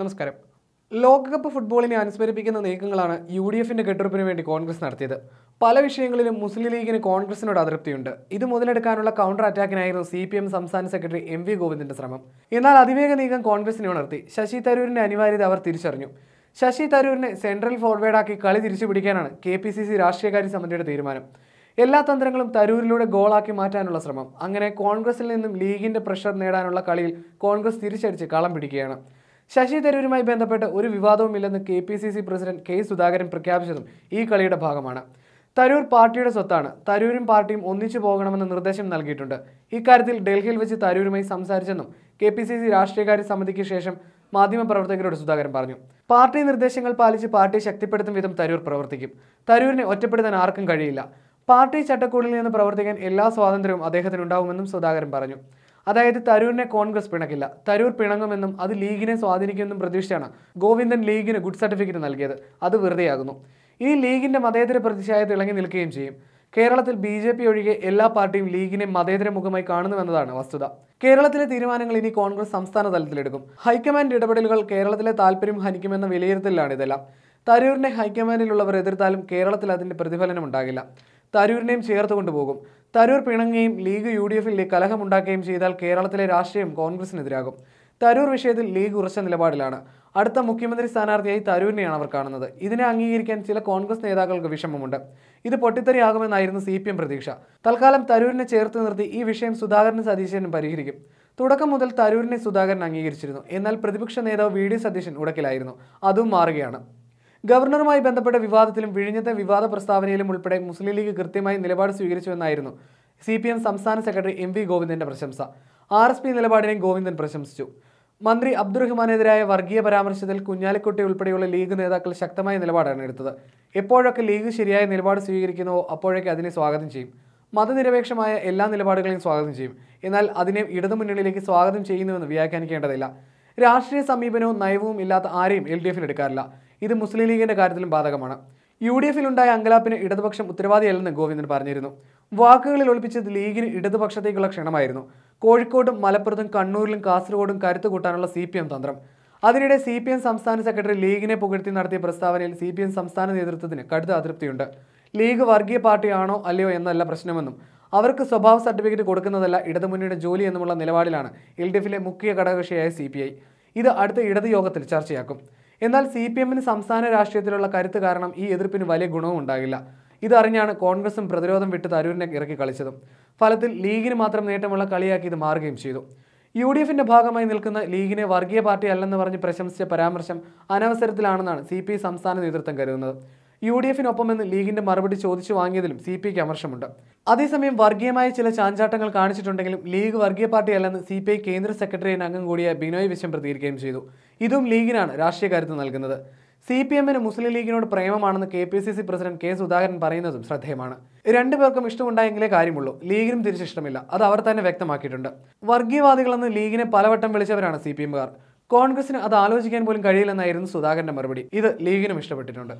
നമസ്കാരം ലോകകപ്പ് ഫുട്ബോളിനെ അനുസ്മരിപ്പിക്കുന്ന നീക്കങ്ങളാണ് യു ഡി എഫിൻ്റെ കെട്ടുറപ്പിന് വേണ്ടി കോൺഗ്രസ് നടത്തിയത് പല വിഷയങ്ങളിലും മുസ്ലിം ലീഗിന് കോൺഗ്രസിനോട് അതൃപ്തിയുണ്ട് ഇത് മുതലെടുക്കാനുള്ള കൗണ്ടർ അറ്റാക്കിനായിരുന്നു സി പി എം സംസ്ഥാന സെക്രട്ടറി എം വി ഗോവിന്ദിൻ്റെ ശ്രമം എന്നാൽ അതിവേഗ നീക്കം കോൺഗ്രസിനെ ഉണർത്തി ശശി തരൂരിൻ്റെ അനിവാര്യത അവർ തിരിച്ചറിഞ്ഞു ശശി തരൂരിനെ സെൻട്രൽ ഫോർവേഡാക്കി കളി തിരിച്ചു പിടിക്കാനാണ് കെ പി സി സി രാഷ്ട്രീയകാര്യ സമിതിയുടെ തീരുമാനം എല്ലാ തന്ത്രങ്ങളും തരൂരിലൂടെ ഗോളാക്കി മാറ്റാനുള്ള ശ്രമം അങ്ങനെ കോൺഗ്രസിൽ നിന്നും ലീഗിന്റെ പ്രഷർ നേടാനുള്ള കളിയിൽ കോൺഗ്രസ് തിരിച്ചടിച്ച് കളം പിടിക്കുകയാണ് ശശി തരൂരുമായി ബന്ധപ്പെട്ട് ഒരു വിവാദവുമില്ലെന്ന് K P C C president K Sudhakaran പ്രഖ്യാപിച്ചതും ഈ കളിയുടെ ഭാഗമാണ് തരൂർ പാർട്ടിയുടെ സ്വത്താണ് തരൂരും പാർട്ടിയും ഒന്നിച്ചു പോകണമെന്ന നിർദ്ദേശം നൽകിയിട്ടുണ്ട് ഇക്കാര്യത്തിൽ ഡൽഹിയിൽ വെച്ച് തരൂരുമായി സംസാരിച്ചെന്നും കെ പി സി സി രാഷ്ട്രീയകാര്യ സമിതിക്ക് ശേഷം മാധ്യമപ്രവർത്തകരോട് സുധാകരൻ പറഞ്ഞു പാർട്ടി നിർദ്ദേശങ്ങൾ പാലിച്ച് പാർട്ടി ശക്തിപ്പെടുത്തും വിധം തരൂർ പ്രവർത്തിക്കും തരൂരിനെ ഒറ്റപ്പെടുത്താൻ ആർക്കും കഴിയില്ല പാർട്ടി ചട്ടക്കൂടിൽ നിന്ന് പ്രവർത്തിക്കാൻ എല്ലാ സ്വാതന്ത്ര്യവും അദ്ദേഹത്തിനുണ്ടാവുമെന്നും സുധാകരൻ പറഞ്ഞു അതായത് തരൂരിനെ കോൺഗ്രസ് പിണക്കില്ല തരൂർ പിണങ്ങുമെന്നും അത് ലീഗിനെ സ്വാധീനിക്കുമെന്നും പ്രതീക്ഷയാണ് ഗോവിന്ദൻ ലീഗിന് ഗുഡ് സർട്ടിഫിക്കറ്റ് നൽകിയത് അത് വെറുതെയാകുന്നു ഈ ലീഗിന്റെ മതേതര പ്രതിച്ഛായ തിളങ്ങി നിൽക്കുകയും ചെയ്യും കേരളത്തിൽ ബി ജെ പി ഒഴികെ എല്ലാ പാർട്ടിയും ലീഗിനെ മതേതര മുഖമായി കാണുന്നുവെന്നതാണ് വസ്തുത കേരളത്തിലെ തീരുമാനങ്ങൾ ഇനി കോൺഗ്രസ് സംസ്ഥാന തലത്തിലെടുക്കും ഹൈക്കമാൻഡ് ഇടപെടലുകൾ കേരളത്തിലെ താല്പര്യം ഹനിക്കുമെന്ന വിലയിരുത്തലാണ് ഇതെല്ലാം തരൂരിനെ ഹൈക്കമാൻഡിലുള്ളവർ എതിർത്താലും കേരളത്തിൽ അതിന്റെ പ്രതിഫലനം ഉണ്ടാകില്ല തരൂരിനെയും ചേർത്ത് കൊണ്ടുപോകും തരൂർ പിണങ്ങുകയും ലീഗ് യു ഡി എഫിൽ കലഹമുണ്ടാക്കുകയും ചെയ്താൽ കേരളത്തിലെ രാഷ്ട്രീയം കോൺഗ്രസിനെതിരാകും തരൂർ വിഷയത്തിൽ ലീഗ് ഉറച്ച നിലപാടിലാണ് അടുത്ത മുഖ്യമന്ത്രി സ്ഥാനാർത്ഥിയായി തരൂരിനെയാണ് അവർ കാണുന്നത് ഇതിനെ അംഗീകരിക്കാൻ ചില കോൺഗ്രസ് നേതാക്കൾക്ക് വിഷമമുണ്ട് ഇത് പൊട്ടിത്തെറിയാകുമെന്നായിരുന്നു സി പി എം പ്രതീക്ഷ തൽക്കാലം തരൂരിനെ ചേർത്ത് നിർത്തി ഈ വിഷയം സുധാകരൻ സതീശനും പരിഹരിക്കും തുടക്കം മുതൽ തരൂരിനെ സുധാകരൻ അംഗീകരിച്ചിരുന്നു എന്നാൽ പ്രതിപക്ഷ നേതാവ് വി ഡി സതീശൻ ഉടക്കിലായിരുന്നു അതും മാറുകയാണ് ഗവർണറുമായി ബന്ധപ്പെട്ട വിവാദത്തിലും വിഴിഞ്ഞത്തെ വിവാദ പ്രസ്താവനയിലും ഉൾപ്പെടെ മുസ്ലിം ലീഗ് കൃത്യമായി നിലപാട് സ്വീകരിച്ചുവെന്നായിരുന്നു സി പി എം സംസ്ഥാന സെക്രട്ടറി എം വി ഗോവിന്ദന്റെ പ്രശംസ ആർ എസ് പി നിലപാടിനെ ഗോവിന്ദൻ പ്രശംസിച്ചു മന്ത്രി അബ്ദുറഹ്മാനെതിരായ വർഗീയ പരാമർശത്തിൽ കുഞ്ഞാലിക്കുട്ടി ഉൾപ്പെടെയുള്ള ലീഗ് നേതാക്കൾ ശക്തമായ നിലപാടാണ് എടുത്തത് എപ്പോഴൊക്കെ ലീഗ് ശരിയായ നിലപാട് സ്വീകരിക്കുന്നുവോ അപ്പോഴൊക്കെ അതിനെ സ്വാഗതം ചെയ്യും മതനിരപേക്ഷമായ എല്ലാ നിലപാടുകളെയും സ്വാഗതം ചെയ്യും എന്നാൽ അതിനെ ഇടതുമുന്നണിയിലേക്ക് സ്വാഗതം ചെയ്യുന്നുവെന്ന് വ്യാഖ്യാനിക്കേണ്ടതില്ല രാഷ്ട്രീയ സമീപനവും നയവും ഇല്ലാത്ത ആരെയും എൽ ഡി എഫിൽ എടുക്കാറില്ല ഇത് മുസ്ലിം ലീഗിന്റെ കാര്യത്തിലും ബാധകമാണ് യു ഡി ഉണ്ടായ അങ്കലാപ്പിന് ഇടതുപക്ഷം ഉത്തരവാദിയല്ലെന്ന് ഗോവിന്ദൻ പറഞ്ഞിരുന്നു വാക്കുകളിൽ ഒളിപ്പിച്ചത് ലീഗിന് ഇടതുപക്ഷത്തേക്കുള്ള ക്ഷണമായിരുന്നു കോഴിക്കോട്ടും മലപ്പുറത്തും കണ്ണൂരിലും കാസർഗോഡും കരുത്തു കൂട്ടാനുള്ള സി പി എം തന്ത്രം അതിനിടെ സി പി എം സംസ്ഥാന സെക്രട്ടറി ലീഗിനെ പുകഴ്ത്തി നടത്തിയ പ്രസ്താവനയിൽ സി പി എം സംസ്ഥാന നേതൃത്വത്തിന് കടുത്ത അതൃപ്തിയുണ്ട് ലീഗ് വർഗീയ പാർട്ടിയാണോ അല്ലയോ എന്നല്ല പ്രശ്നമെന്നും അവർക്ക് സ്വഭാവ സർട്ടിഫിക്കറ്റ് കൊടുക്കുന്നതല്ല ഇടതുമുന്നണിയുടെ ജോലി എന്നുമുള്ള നിലപാടിലാണ് എൽ ഡി എഫിലെ മുഖ്യ ഘടകകക്ഷിയായ സി പി ഐ ഇത് അടുത്ത ഇടതുയോഗത്തിൽ യോഗത്തിൽ ചർച്ചയാക്കും എന്നാൽ സി പി എമ്മിന് സംസ്ഥാന രാഷ്ട്രീയത്തിലുള്ള കരുത്ത് കാരണം ഈ എതിർപ്പിന് വലിയ ഗുണവും ഉണ്ടാകില്ല ഇതറിഞ്ഞാണ് കോൺഗ്രസും പ്രതിരോധം വിട്ട് തരൂരിനെ ഇറക്കി കളിച്ചതും ഫലത്തിൽ ലീഗിന് മാത്രം നേട്ടമുള്ള കളിയാക്കി ഇത് മാറുകയും ചെയ്തു യു ഡി എഫിന്റെ ഭാഗമായി നിൽക്കുന്ന ലീഗിനെ വർഗീയ പാർട്ടി അല്ലെന്ന് പറഞ്ഞ് പ്രശംസിച്ച പരാമർശം അനവസരത്തിലാണെന്നാണ് സി പി ഐ സംസ്ഥാന നേതൃത്വം കരുതുന്നത് യു ഡി എഫിനൊപ്പമെന്ന് ലീഗിന്റെ മറുപടി ചോദിച്ചു വാങ്ങിയതിലും സി പി ഐക്ക് അമർഷമുണ്ട് അതേസമയം വർഗീയമായ ചില ചാഞ്ചാട്ടങ്ങൾ കാണിച്ചിട്ടുണ്ടെങ്കിലും ലീഗ് വർഗീയ പാർട്ടിയല്ലെന്ന് സി പി ഐ കേന്ദ്ര സെക്രട്ടറി അംഗം കൂടിയ ബിനോയ് വിശ്വം പ്രതികരിക്കുകയും ചെയ്തു ഇതും ലീഗിനാണ് രാഷ്ട്രീയ കരുത്ത് നൽകുന്നത് സി പി എമ്മിന് മുസ്ലിം ലീഗിനോട് പ്രേമമാണെന്ന് K P C C president K Sudhakaran പറയുന്നതും ശ്രദ്ധേയമാണ് രണ്ടുപേർക്കും ഇഷ്ടമുണ്ടായെങ്കിലേ കാര്യമുള്ളൂ ലീഗിനും തിരിച്ചിഷ്ടമില്ല അത് അവർ തന്നെ വ്യക്തമാക്കിയിട്ടുണ്ട് വർഗീയവാദികളെന്ന് ലീഗിനെ പലവട്ടം വിളിച്ചവരാണ് സി പി എമ്മുകാർ കോൺഗ്രസിന് അത് ആലോചിക്കാൻ പോലും കഴിയില്ലെന്നായിരുന്നു സുധാകരന്റെ മറുപടി ഇത് ലീഗിനും ഇഷ്ടപ്പെട്ടിട്ടുണ്ട്